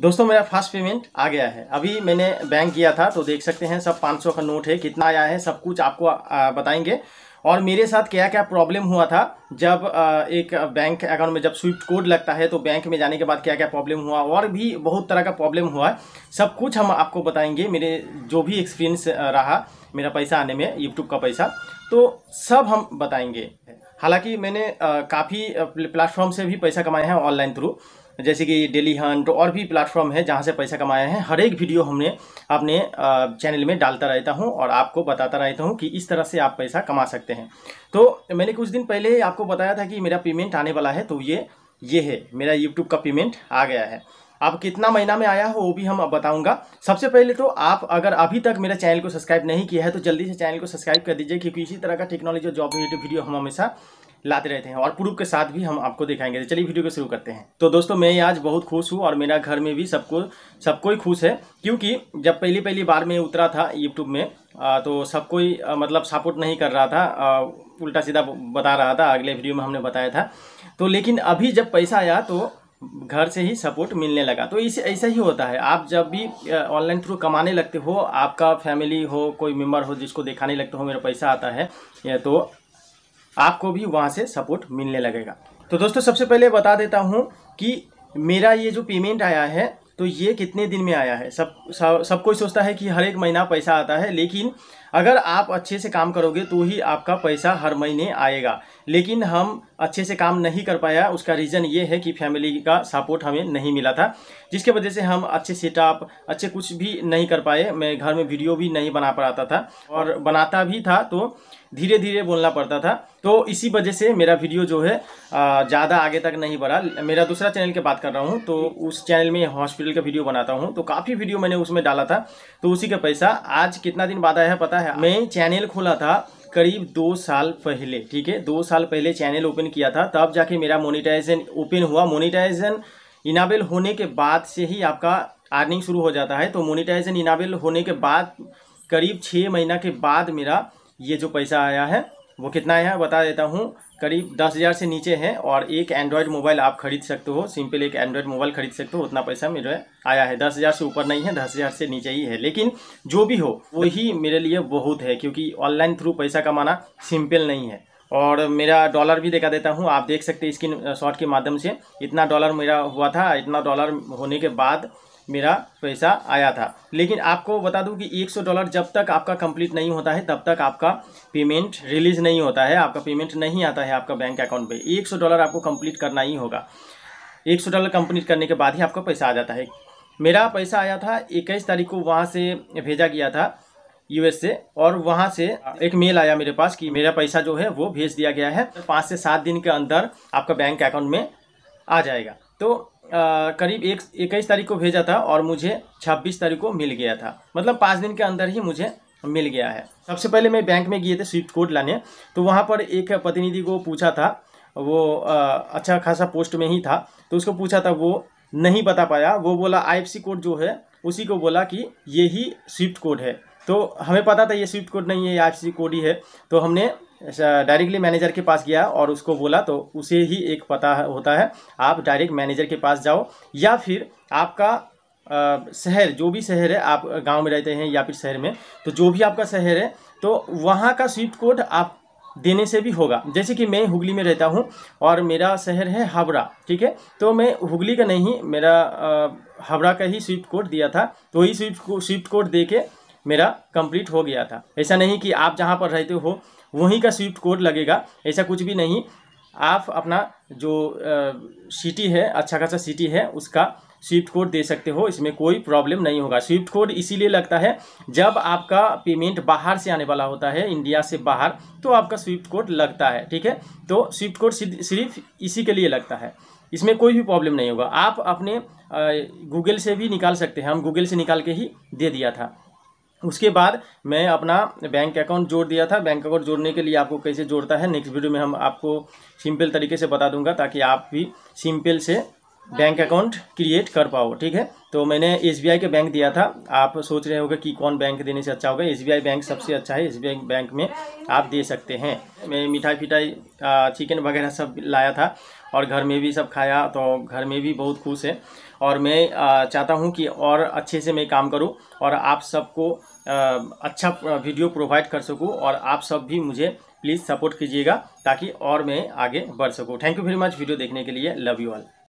दोस्तों मेरा first payment आ गया है अभी मैंने बैंक किया था तो देख सकते हैं सब 500 का नोट है कितना आया है सब कुछ आपको बताएंगे और मेरे साथ क्या क्या प्रॉब्लम हुआ था जब एक बैंक अकाउंट में जब स्विफ्ट कोड लगता है तो बैंक में जाने के बाद क्या क्या प्रॉब्लम हुआ और भी बहुत तरह का प्रॉब्लम हुआ सब कुछ हम आपको बताएंगे मेरे जो भी एक्सपीरियंस रहा मेरा पैसा आने में यूट्यूब का पैसा तो सब हम बताएंगे हालांकि मैंने काफ़ी प्लेटफॉर्म से भी पैसा कमाया है ऑनलाइन थ्रू जैसे कि डेली हंट और भी प्लेटफॉर्म है जहाँ से पैसा कमाया है हर एक वीडियो हमने अपने चैनल में डालता रहता हूँ और आपको बताता रहता हूँ कि इस तरह से आप पैसा कमा सकते हैं तो मैंने कुछ दिन पहले आपको बताया था कि मेरा पेमेंट आने वाला है तो ये ये है मेरा यूट्यूब का पेमेंट आ गया है आप कितना महीना में आया हो वो भी हम बताऊंगा सबसे पहले तो आप अगर अभी तक मेरे चैनल को सब्सक्राइब नहीं किया है तो जल्दी से चैनल को सब्सक्राइब कर दीजिए क्योंकि इसी तरह का टेक्नोलॉजी और जॉब रिलेटेड वीडियो हम हमेशा लाते रहते हैं और प्रूफ के साथ भी हम आपको दिखाएंगे तो चलिए वीडियो को शुरू करते हैं तो दोस्तों मैं आज बहुत खुश हूँ और मेरा घर में भी सबको सबको ही खुश है क्योंकि जब पहली पहली बार मैं उतरा था यूट्यूब में तो सब कोई मतलब सपोर्ट नहीं कर रहा था उल्टा सीधा बता रहा था अगले वीडियो में हमने बताया था तो लेकिन अभी जब पैसा आया तो घर से ही सपोर्ट मिलने लगा तो इसे ऐसा ही होता है आप जब भी ऑनलाइन थ्रू कमाने लगते हो आपका फैमिली हो कोई मेम्बर हो जिसको दिखाने लगते हो मेरा पैसा आता है तो आपको भी वहाँ से सपोर्ट मिलने लगेगा तो दोस्तों सबसे पहले बता देता हूँ कि मेरा ये जो पेमेंट आया है तो ये कितने दिन में आया है सब सबको सोचता है कि हर एक महीना पैसा आता है लेकिन अगर आप अच्छे से काम करोगे तो ही आपका पैसा हर महीने आएगा लेकिन हम अच्छे से काम नहीं कर पाया उसका रीज़न ये है कि फैमिली का सपोर्ट हमें नहीं मिला था जिसके वजह से हम अच्छे सेटअप अच्छे कुछ भी नहीं कर पाए मैं घर में वीडियो भी नहीं बना पाता था और बनाता भी था तो धीरे धीरे बोलना पड़ता था तो इसी वजह से मेरा वीडियो जो है ज़्यादा आगे तक नहीं बढ़ा मेरा दूसरा चैनल की बात कर रहा हूँ तो उस चैनल में हॉस्पिटल का वीडियो बनाता हूँ तो काफ़ी वीडियो मैंने उसमें डाला था तो उसी का पैसा आज कितना दिन बाद आया है पता है मैं चैनल खोला था करीब दो साल पहले ठीक है दो साल पहले चैनल ओपन किया था तब जाके मेरा मोनिटाइजेशन ओपन हुआ मोनिटाइजेशन इनाबल होने के बाद से ही आपका अर्निंग शुरू हो जाता है तो मोनिटाइजेशन इनाबल होने के बाद करीब छः महीना के बाद मेरा ये जो पैसा आया है वो कितना आया है बता देता हूँ करीब दस हज़ार से नीचे हैं और एक एंड्रॉयड मोबाइल आप खरीद सकते हो सिंपल एक एंड्रॉयड मोबाइल खरीद सकते हो उतना पैसा मेरे आया है दस हज़ार से ऊपर नहीं है दस हज़ार से नीचे ही है लेकिन जो भी हो वही मेरे लिए बहुत है क्योंकि ऑनलाइन थ्रू पैसा कमाना सिंपल नहीं है और मेरा डॉलर भी दिखा देता हूँ आप देख सकते हैं स्क्रीन शॉट uh, के माध्यम से इतना डॉलर मेरा हुआ था इतना डॉलर होने के बाद मेरा पैसा आया था लेकिन आपको बता दूं कि 100 डॉलर जब तक आपका कंप्लीट नहीं होता है तब तक आपका पेमेंट रिलीज़ नहीं होता है आपका पेमेंट नहीं आता है आपका बैंक अकाउंट पे 100 डॉलर आपको कंप्लीट करना ही होगा 100 डॉलर कंप्लीट करने के बाद ही आपका पैसा आ जाता है मेरा पैसा आया था इक्कीस तारीख को वहाँ से भेजा गया था एस से और वहाँ से एक मेल आया मेरे पास कि मेरा पैसा जो है वो भेज दिया गया है पाँच से सात दिन के अंदर आपका बैंक अकाउंट में आ जाएगा तो करीब एक इक्कीस तारीख को भेजा था और मुझे छब्बीस तारीख को मिल गया था मतलब पाँच दिन के अंदर ही मुझे मिल गया है सबसे पहले मैं बैंक में गए थे स्विफ्ट कोड लाने तो वहाँ पर एक प्रतिनिधि को पूछा था वो आ, अच्छा खासा पोस्ट में ही था तो उसको पूछा था वो नहीं बता पाया वो बोला आईएफसी कोड जो है उसी को बोला कि ये ही स्विफ्ट कोड है तो हमें पता था ये स्विफ्ट कोड नहीं है ये आई कोड ही है तो हमने डायरेक्टली मैनेजर के पास गया और उसको बोला तो उसे ही एक पता होता है आप डायरेक्ट मैनेजर के पास जाओ या फिर आपका शहर जो भी शहर है आप गांव में रहते हैं या फिर शहर में तो जो भी आपका शहर है तो वहाँ का स्विफ्ट कोड आप देने से भी होगा जैसे कि मैं हुगली में रहता हूँ और मेरा शहर है हावड़ा ठीक है तो मैं हुगली का नहीं मेरा हावड़ा का ही स्विफ्ट कोड दिया था तो वही स्विफ्ट स्विफ्ट कोड दे के मेरा कंप्लीट हो गया था ऐसा नहीं कि आप जहाँ पर रहते हो वहीं का स्विफ्ट कोड लगेगा ऐसा कुछ भी नहीं आप अपना जो सिटी है अच्छा खासा सिटी है उसका स्विफ्ट कोड दे सकते हो इसमें कोई प्रॉब्लम नहीं होगा स्विफ्ट कोड इसीलिए लगता है जब आपका पेमेंट बाहर से आने वाला होता है इंडिया से बाहर तो आपका स्विफ्ट कोड लगता है ठीक है तो स्विफ्ट कोड सिर्फ इसी के लिए लगता है इसमें कोई भी प्रॉब्लम नहीं होगा आप अपने गूगल से भी निकाल सकते हैं हम गूगल से निकाल के ही दे दिया था उसके बाद मैं अपना बैंक अकाउंट जोड़ दिया था बैंक अकाउंट जोड़ने के लिए आपको कैसे जोड़ता है नेक्स्ट वीडियो में हम आपको सिंपल तरीके से बता दूंगा ताकि आप भी सिंपल से बैंक अकाउंट क्रिएट कर पाओ ठीक है तो मैंने एस के बैंक दिया था आप सोच रहे होगे कि कौन बैंक देने से अच्छा होगा एस बैंक सबसे अच्छा है एस बैंक में आप दे सकते हैं मैं मिठाई पिठाई चिकन वगैरह सब लाया था और घर में भी सब खाया तो घर में भी बहुत खुश है और मैं चाहता हूँ कि और अच्छे से मैं काम करूँ और आप सबको अच्छा वीडियो प्रोवाइड कर सकूँ और आप सब भी मुझे प्लीज़ सपोर्ट कीजिएगा ताकि और मैं आगे बढ़ सकूँ thank you very much video देखने के लिए लव यू ऑल